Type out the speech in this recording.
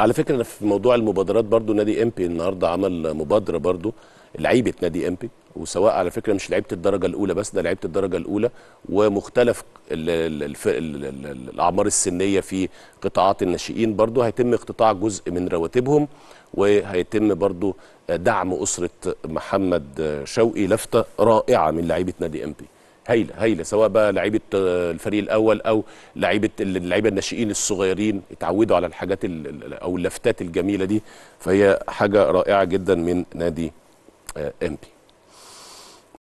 على فكره في موضوع المبادرات برضو نادي امبي النهارده عمل مبادره برضو لعيبه نادي امبي وسواء على فكره مش لعيبه الدرجه الاولى بس ده لعيبه الدرجه الاولى ومختلف الاعمار السنيه في قطاعات الناشئين برضو هيتم اقتطاع جزء من رواتبهم وهيتم برضو دعم اسره محمد شوقي لفته رائعه من لعيبه نادي امبي هايله هايله سواء بقى لعيبه آه، الفريق الاول او لعيبه اللعيبه الناشئين الصغيرين اتعودوا على الحاجات او اللفتات الجميله دي فهي حاجه رائعه جدا من نادي آه، امبي